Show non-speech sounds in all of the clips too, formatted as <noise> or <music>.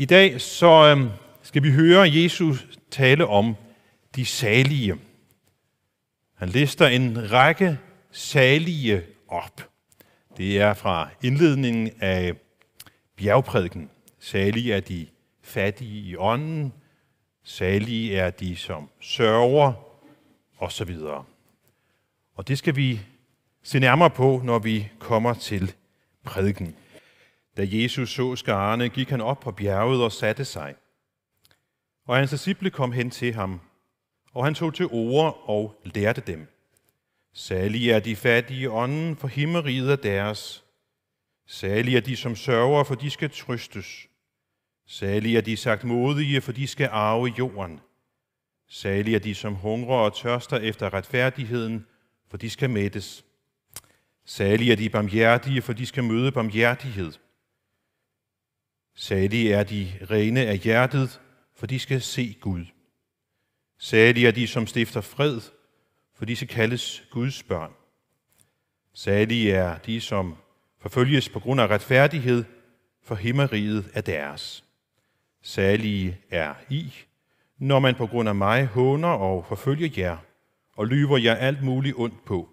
I dag så øhm, skal vi høre Jesus tale om de salige. Han lister en række salige op. Det er fra indledningen af bjergprædiken. Salige er de fattige i ånden, salige er de, som sørger, osv. Og det skal vi se nærmere på, når vi kommer til prædiken. Da Jesus så skarne, gik han op på bjerget og satte sig. Og hans disciple kom hen til ham, og han tog til ord og lærte dem. Særlig er de fattige ånden, for himmeriget er deres. Særlig er de, som sørger, for de skal trystes. Særlig er de sagt modige, for de skal arve jorden. Særlig er de, som hungrer og tørster efter retfærdigheden, for de skal mættes. Særlig er de barmhjertige, for de skal møde barmhjertighed. Salige er de rene af hjertet, for de skal se Gud. Salige er de, som stifter fred, for de skal kaldes Guds børn. Salige er de, som forfølges på grund af retfærdighed, for himmeriget er deres. Salige er I, når man på grund af mig håner og forfølger jer, og lyver jer alt muligt ondt på.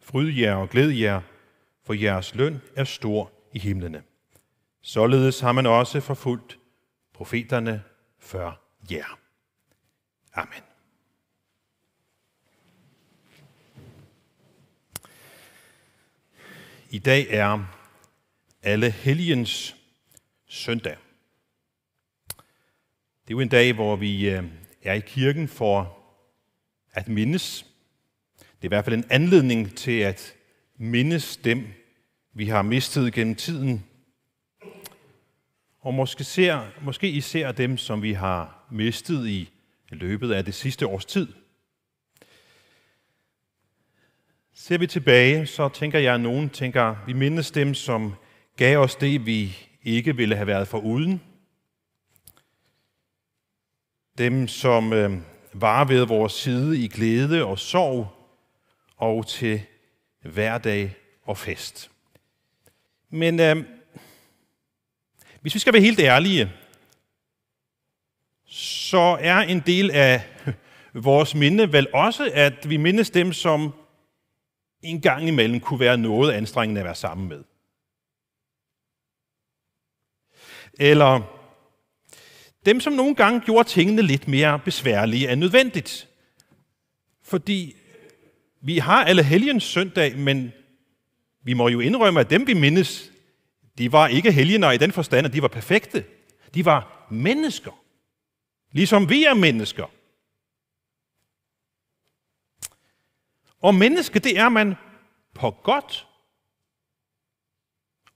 Fryd jer og glæd jer, for jeres løn er stor i himlene. Således har man også forfulgt profeterne før jer. Amen. I dag er alle helgens søndag. Det er jo en dag, hvor vi øh, er i kirken for at mindes. Det er i hvert fald en anledning til at mindes dem, vi har mistet gennem tiden – og måske, ser, måske især dem, som vi har mistet i løbet af det sidste års tid. Ser vi tilbage, så tænker jeg, at nogen tænker, vi mindes dem, som gav os det, vi ikke ville have været for uden. Dem, som øh, var ved vores side i glæde og sorg og til hverdag og fest. Men øh, hvis vi skal være helt ærlige, så er en del af <laughs> vores minde vel også, at vi mindes dem, som en gang imellem kunne være noget anstrengende at være sammen med. Eller dem, som nogle gange gjorde tingene lidt mere besværlige end nødvendigt. Fordi vi har alle helgens søndag, men vi må jo indrømme, at dem vi mindes, de var ikke helgener i den forstand, at de var perfekte. De var mennesker. Ligesom vi er mennesker. Og menneske, det er man på godt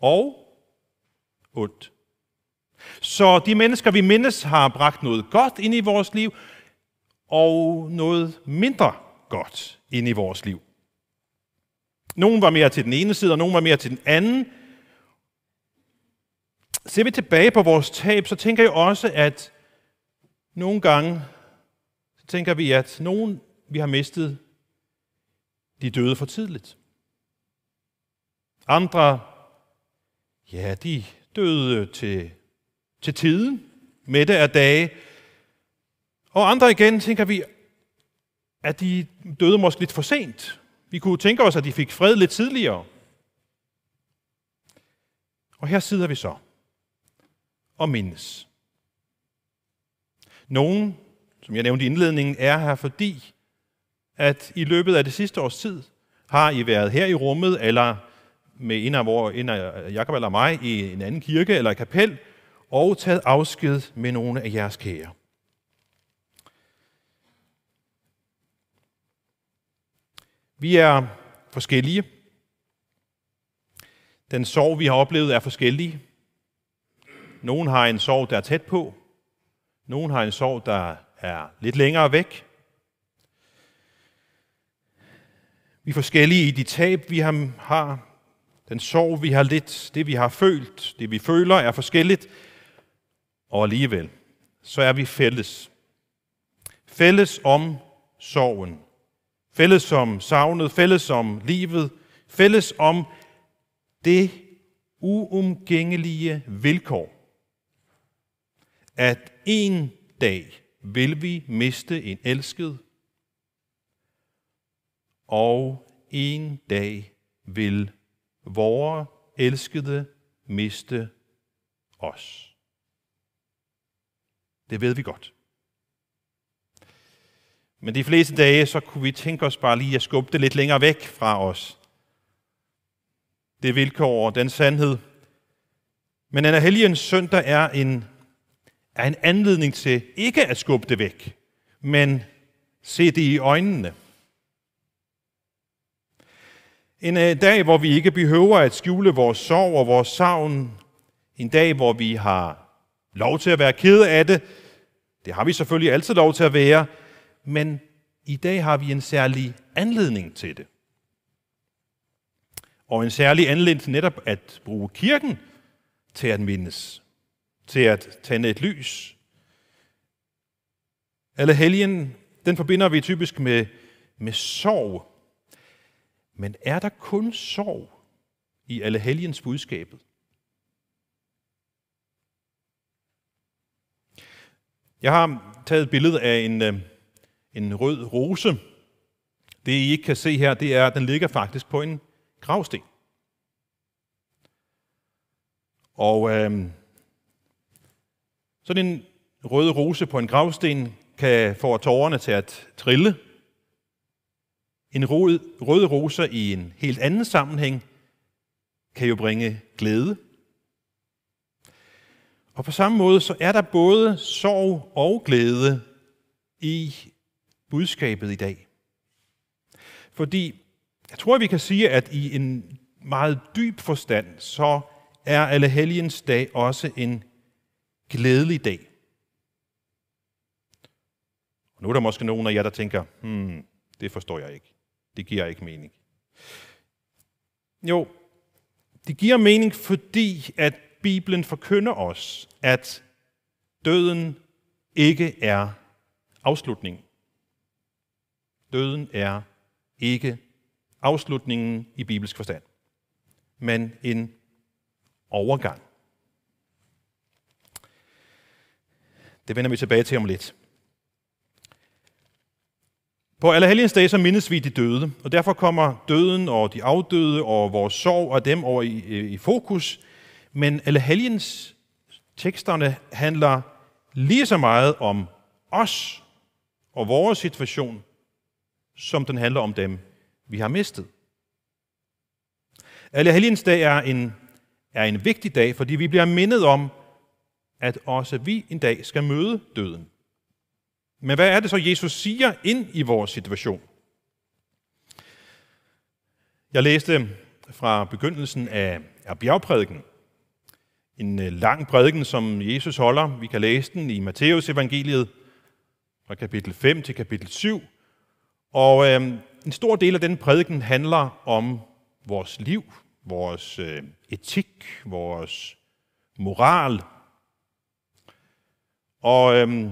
og ondt. Så de mennesker, vi mindes, har bragt noget godt ind i vores liv, og noget mindre godt ind i vores liv. Nogen var mere til den ene side, og nogen var mere til den anden. Ser vi tilbage på vores tab, så tænker jeg også, at nogle gange så tænker vi, at nogen, vi har mistet, de døde for tidligt. Andre, ja, de døde til, til tiden, med det af dage. Og andre igen tænker vi, at de døde måske lidt for sent. Vi kunne tænke os, at de fik fred lidt tidligere. Og her sidder vi så og mindes. Nogen, som jeg nævnte i indledningen, er her fordi, at i løbet af det sidste års tid har I været her i rummet, eller med en af, hvor, en af Jacob eller mig i en anden kirke eller et kapel, og taget afsked med nogle af jeres kære. Vi er forskellige. Den sorg, vi har oplevet, er forskellige. Nogen har en sorg, der er tæt på. Nogen har en sorg, der er lidt længere væk. Vi er forskellige i de tab, vi har. Den sorg, vi har lidt, det vi har følt, det vi føler, er forskelligt. Og alligevel, så er vi fælles. Fælles om sorgen. Fælles om savnet, fælles om livet, fælles om det uomgængelige vilkår, at en dag vil vi miste en elsket, og en dag vil vore elskede miste os. Det ved vi godt. Men de fleste dage, så kunne vi tænke os bare lige at skubbe det lidt længere væk fra os. Det vilkår og den sandhed. Men af Helgens søndag er en er en anledning til ikke at skubbe det væk, men se det i øjnene. En øh, dag, hvor vi ikke behøver at skjule vores sorg og vores savn. En dag, hvor vi har lov til at være kede af det. Det har vi selvfølgelig altid lov til at være, men i dag har vi en særlig anledning til det. Og en særlig anledning til netop at bruge kirken til at mindes til at tænde et lys. Alle helgen, den forbinder vi typisk med, med sorg. Men er der kun sorg i alle helgens budskabet? Jeg har taget et billede af en, øh, en rød rose. Det, I ikke kan se her, det er, at den ligger faktisk på en gravsten. Og øh, sådan en rød rose på en gravsten kan få tårerne til at trille. En rød, rød rose i en helt anden sammenhæng kan jo bringe glæde. Og på samme måde så er der både sorg og glæde i budskabet i dag. Fordi jeg tror, vi kan sige, at i en meget dyb forstand, så er Allehelgens dag også en glædelig dag. Og nu er der måske nogen af jer, der tænker, hmm, det forstår jeg ikke. Det giver ikke mening. Jo, det giver mening, fordi at Bibelen forkynder os, at døden ikke er afslutning. Døden er ikke afslutningen i bibelsk forstand, men en overgang. Det vender vi tilbage til om lidt. På Allerhelgens dag så mindes vi de døde, og derfor kommer døden og de afdøde og vores sorg og dem over i, i fokus. Men Allerhelgens teksterne handler lige så meget om os og vores situation, som den handler om dem, vi har mistet. Allerhelgens dag er en, er en vigtig dag, fordi vi bliver mindet om, at også vi en dag skal møde døden. Men hvad er det så, Jesus siger ind i vores situation? Jeg læste fra begyndelsen af, bjergprædiken. En øh, lang prædiken, som Jesus holder. Vi kan læse den i Matteus evangeliet fra kapitel 5 til kapitel 7. Og øh, en stor del af den prædiken handler om vores liv, vores øh, etik, vores moral, og øhm,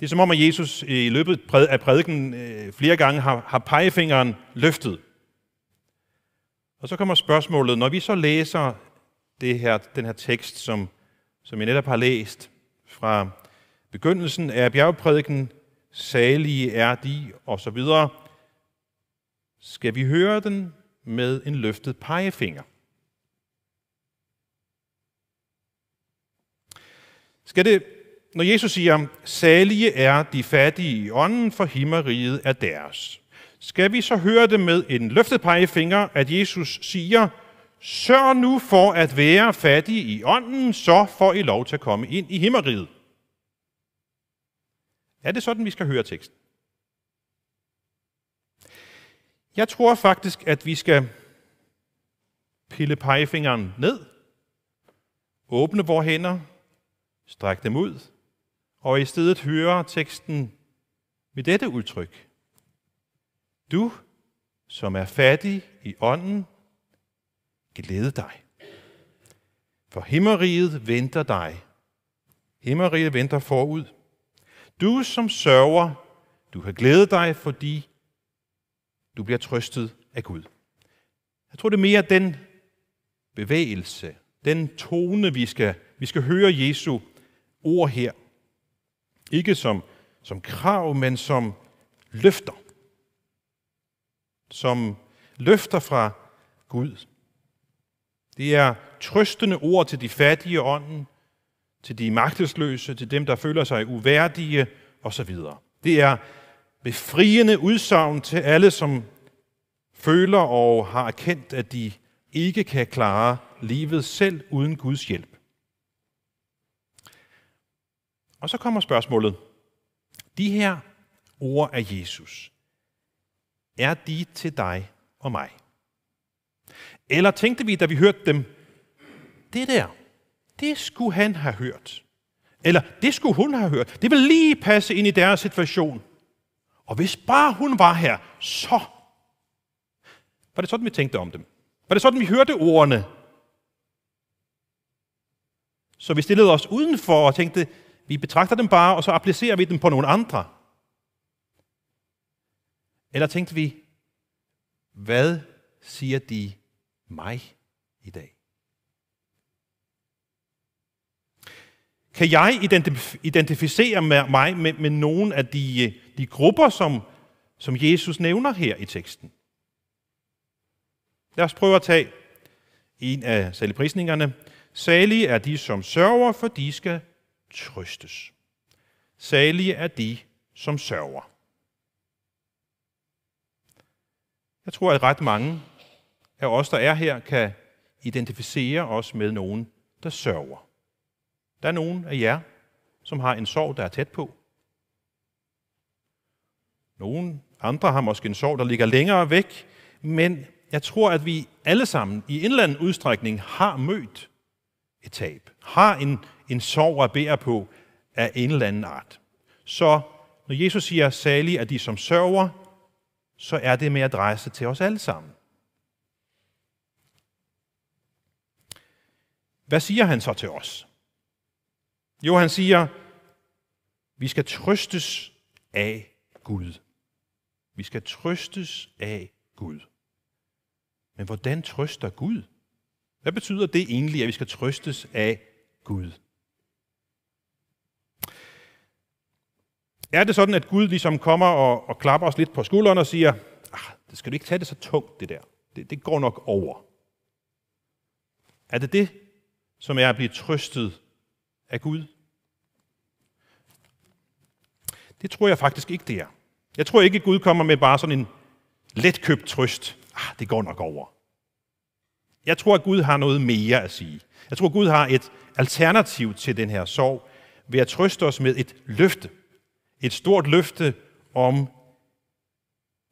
det er som om, at Jesus i løbet af prædiken øh, flere gange har, har pegefingeren løftet. Og så kommer spørgsmålet, når vi så læser det her, den her tekst, som, som jeg netop har læst fra begyndelsen af bjergprædiken, salige er de, og så videre, skal vi høre den med en løftet pegefinger. Skal det når Jesus siger, salige er de fattige i ånden, for himmeriget er deres. Skal vi så høre det med en løftet pegefinger, at Jesus siger, sørg nu for at være fattig i ånden, så får I lov til at komme ind i himmeriget. Er det sådan, vi skal høre teksten? Jeg tror faktisk, at vi skal pille pegefingeren ned, åbne vores hænder, strække dem ud og i stedet hører teksten med dette udtryk. Du, som er fattig i ånden, glæde dig. For himmeriget venter dig. Himmeriget venter forud. Du, som sørger, du har glæde dig, fordi du bliver trøstet af Gud. Jeg tror, det er mere den bevægelse, den tone, vi skal, vi skal høre Jesu ord her ikke som, som krav, men som løfter. Som løfter fra Gud. Det er trøstende ord til de fattige ånden, til de magtesløse, til dem, der føler sig uværdige osv. Det er befriende udsagn til alle, som føler og har erkendt, at de ikke kan klare livet selv uden Guds hjælp. Og så kommer spørgsmålet. De her ord af Jesus, er de til dig og mig? Eller tænkte vi, da vi hørte dem, det der, det skulle han have hørt. Eller det skulle hun have hørt. Det vil lige passe ind i deres situation. Og hvis bare hun var her, så... Var det sådan, vi tænkte om dem? Var det sådan, vi hørte ordene? Så vi stillede os udenfor og tænkte, vi betragter dem bare, og så applicerer vi dem på nogle andre. Eller tænkte vi, hvad siger de mig i dag? Kan jeg identificere mig med, med nogle af de, øh, de grupper, som, som Jesus nævner her i teksten? Lad os prøve at tage en af saligprisningerne. Salige er de, som sørger, for de skal trøstes. Salige er de, som sørger. Jeg tror, at ret mange af os, der er her, kan identificere os med nogen, der sørger. Der er nogen af jer, som har en sorg, der er tæt på. Nogen andre har måske en sorg, der ligger længere væk, men jeg tror, at vi alle sammen i en eller anden udstrækning har mødt et tab, har en, en sorg at bære på af en eller anden art. Så når Jesus siger, salig er de, som sørger, så er det med at dreje sig til os alle sammen. Hvad siger han så til os? Jo, han siger, vi skal trøstes af Gud. Vi skal trøstes af Gud. Men hvordan trøster Gud? Hvad betyder det egentlig, at vi skal trøstes af Gud? Er det sådan, at Gud ligesom kommer og, og klapper os lidt på skulderen og siger, ah, det skal du ikke tage det så tungt, det der. Det, det går nok over. Er det det, som er at blive trøstet af Gud? Det tror jeg faktisk ikke, det er. Jeg tror ikke, at Gud kommer med bare sådan en letkøbt trøst. Ah, det går nok over. Jeg tror, at Gud har noget mere at sige. Jeg tror, at Gud har et alternativ til den her sorg ved at trøste os med et løfte. Et stort løfte om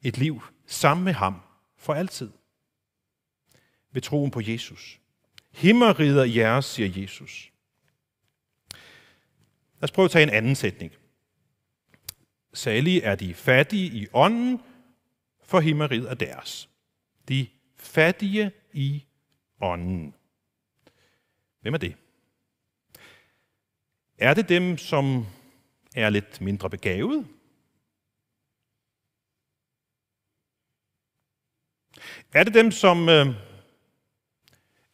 et liv sammen med ham for altid. Ved troen på Jesus. rider jeres, siger Jesus. Lad os prøve at tage en anden sætning. Særligt er de fattige i ånden, for himmeriget er deres. De fattige i ånden. Hvem er det? Er det dem, som er lidt mindre begavet. Er det dem, som øh,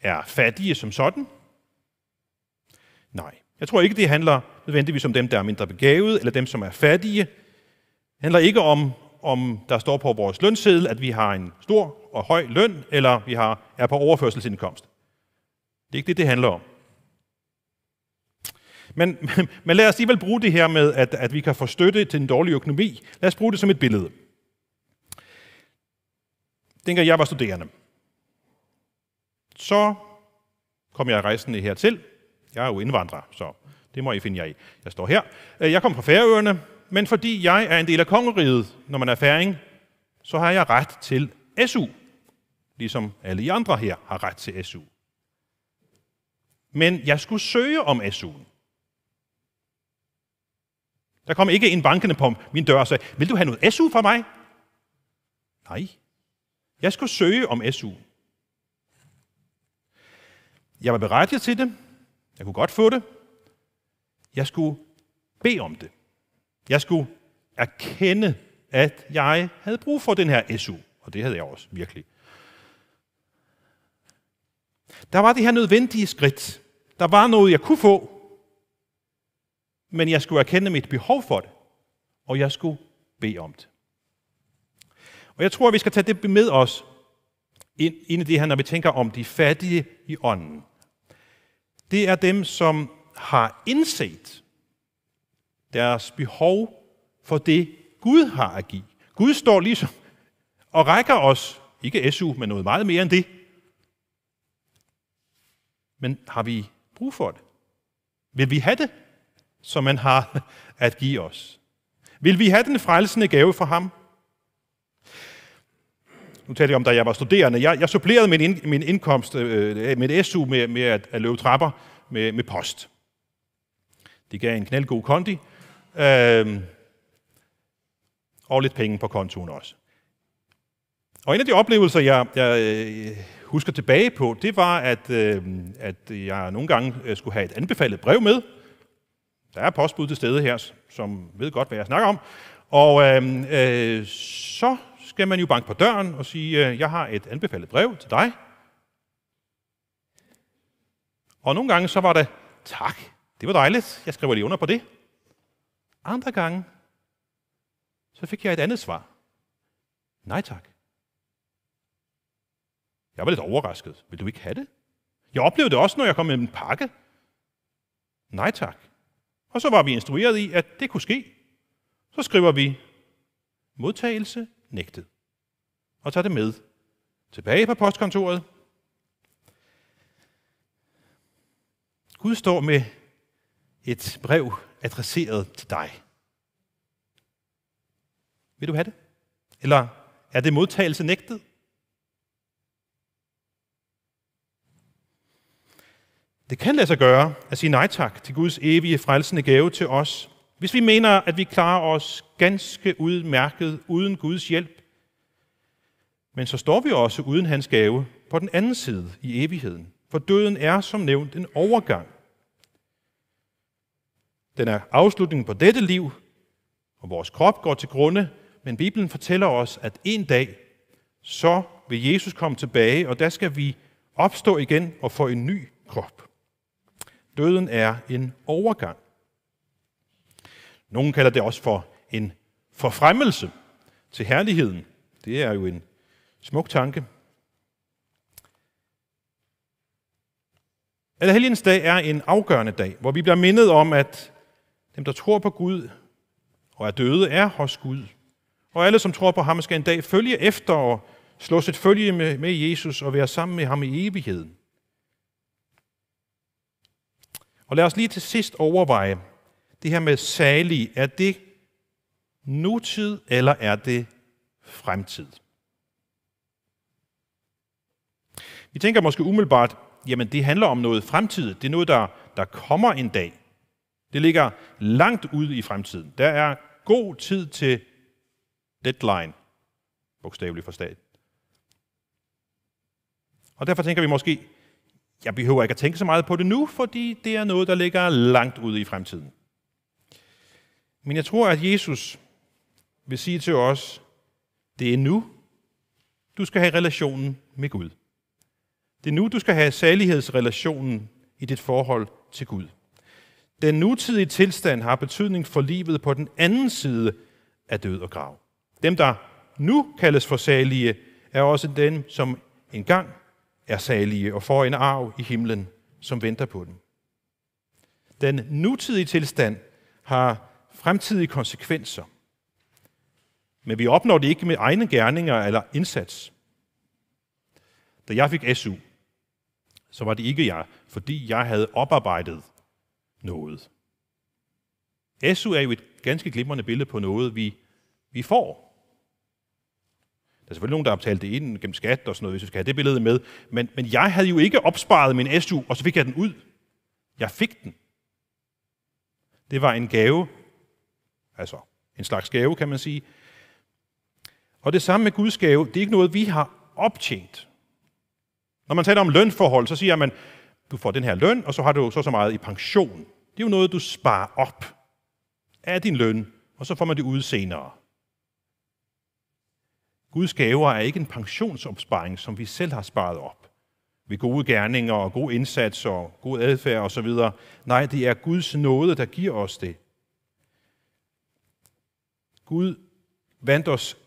er fattige som sådan? Nej. Jeg tror ikke, det handler nødvendigvis om dem, der er mindre begavet, eller dem, som er fattige. Det handler ikke om, om der står på vores lønseddel, at vi har en stor og høj løn, eller vi har, er på overførselsindkomst. Det er ikke det, det handler om. Men, <laughs> men lad os alligevel bruge det her med, at, at vi kan få støtte til en dårlig økonomi. Lad os bruge det som et billede. Dengang jeg var studerende, så kom jeg rejsende hertil. Jeg er jo indvandrer, så det må I finde jer i. Jeg står her. Øh, jeg kom fra Færøerne, men fordi jeg er en del af kongeriget, når man er færing, så har jeg ret til SU, ligesom alle andre her har ret til SU. Men jeg skulle søge om SU'en. Der kom ikke en bankende på min dør og sagde, vil du have noget SU fra mig? Nej. Jeg skulle søge om SU. Jeg var berettiget til det. Jeg kunne godt få det. Jeg skulle bede om det. Jeg skulle erkende, at jeg havde brug for den her SU. Og det havde jeg også, virkelig. Der var det her nødvendige skridt. Der var noget, jeg kunne få, men jeg skulle erkende mit behov for det, og jeg skulle bede om det. Og jeg tror, at vi skal tage det med os ind, ind i det her, når vi tænker om de fattige i ånden. Det er dem, som har indset deres behov for det, Gud har at give. Gud står ligesom og rækker os, ikke SU, men noget meget mere end det. Men har vi brug for det? Vil vi have det? som han har at give os. Vil vi have den frelsende gave fra ham? Nu talte jeg om, da jeg var studerende. Jeg, jeg supplerede min, ind, min indkomst, øh, mit SU med, med at, at løbe trapper med, med post. Det gav en knaldgod kondi. Øh, og lidt penge på kontoen også. Og en af de oplevelser, jeg, jeg øh, husker tilbage på, det var, at, øh, at jeg nogle gange øh, skulle have et anbefalet brev med, der er postbud til stede her, som ved godt, hvad jeg snakker om. Og øh, øh, så skal man jo banke på døren og sige, øh, jeg har et anbefalet brev til dig. Og nogle gange så var det, tak, det var dejligt, jeg skriver lige under på det. Andre gange, så fik jeg et andet svar. Nej tak. Jeg var lidt overrasket. Vil du ikke have det? Jeg oplevede det også, når jeg kom med en pakke. Nej tak. Og så var vi instrueret i, at det kunne ske. Så skriver vi modtagelse nægtet. Og tager det med tilbage på postkontoret. Gud står med et brev adresseret til dig. Vil du have det? Eller er det modtagelse nægtet? Det kan lade sig gøre at sige nej tak til Guds evige frelsende gave til os, hvis vi mener, at vi klarer os ganske udmærket uden Guds hjælp. Men så står vi også uden hans gave på den anden side i evigheden, for døden er som nævnt en overgang. Den er afslutningen på dette liv, og vores krop går til grunde, men Bibelen fortæller os, at en dag, så vil Jesus komme tilbage, og der skal vi opstå igen og få en ny krop. Døden er en overgang. Nogle kalder det også for en forfremmelse til herligheden. Det er jo en smuk tanke. Allerhelgens dag er en afgørende dag, hvor vi bliver mindet om, at dem, der tror på Gud og er døde, er hos Gud. Og alle, som tror på ham, skal en dag følge efter og slå sit følge med, med Jesus og være sammen med ham i evigheden. Og lad os lige til sidst overveje, det her med salig. er det nutid, eller er det fremtid? Vi tænker måske umiddelbart, jamen det handler om noget fremtid. Det er noget, der, der kommer en dag. Det ligger langt ude i fremtiden. Der er god tid til deadline, bogstaveligt for stat. Og derfor tænker vi måske, jeg behøver ikke at tænke så meget på det nu, fordi det er noget, der ligger langt ude i fremtiden. Men jeg tror, at Jesus vil sige til os, det er nu, du skal have relationen med Gud. Det er nu, du skal have salighedsrelationen i dit forhold til Gud. Den nutidige tilstand har betydning for livet på den anden side af død og grav. Dem, der nu kaldes for salige, er også dem, som engang er salige og får en arv i himlen, som venter på dem. Den nutidige tilstand har fremtidige konsekvenser, men vi opnår det ikke med egne gerninger eller indsats. Da jeg fik SU, så var det ikke jeg, fordi jeg havde oparbejdet noget. SU er jo et ganske glimrende billede på noget, vi, vi får, der er selvfølgelig nogen, der har betalt det ind gennem skat og sådan noget, hvis vi skal have det billede med. Men, men jeg havde jo ikke opsparet min SU, og så fik jeg den ud. Jeg fik den. Det var en gave. Altså, en slags gave, kan man sige. Og det samme med Guds gave, det er ikke noget, vi har optjent. Når man taler om lønforhold, så siger man, du får den her løn, og så har du så så meget i pension. Det er jo noget, du sparer op af din løn, og så får man det ud senere. Guds gaver er ikke en pensionsopsparing, som vi selv har sparet op ved gode gerninger og god indsats og god adfærd osv. Nej, det er Guds nåde, der giver os det. Gud vandt os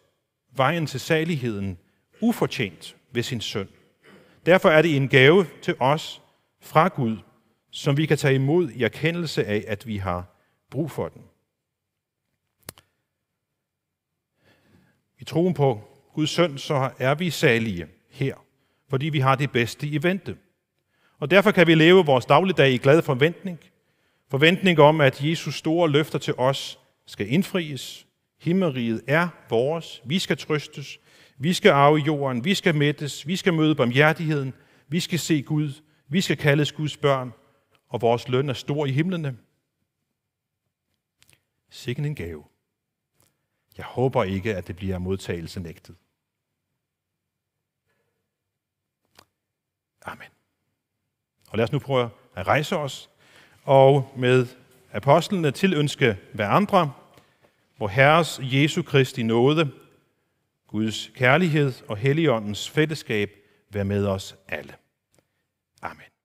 vejen til saligheden ufortjent ved sin søn. Derfor er det en gave til os fra Gud, som vi kan tage imod i erkendelse af, at vi har brug for den. I troen på Guds søn, så er vi salige her, fordi vi har det bedste i vente. Og derfor kan vi leve vores dagligdag i glad forventning. Forventning om, at Jesus store løfter til os skal indfries. Himmeriget er vores. Vi skal trøstes. Vi skal arve jorden. Vi skal mættes. Vi skal møde barmhjertigheden. Vi skal se Gud. Vi skal kaldes Guds børn. Og vores løn er stor i himlene. Sikken en gave. Jeg håber ikke, at det bliver modtagelse nægtet. Amen. Og lad os nu prøve at rejse os og med apostlene tilønske hverandre, hvor Herres Jesu Kristi nåde, Guds kærlighed og Helligåndens fællesskab være med os alle. Amen.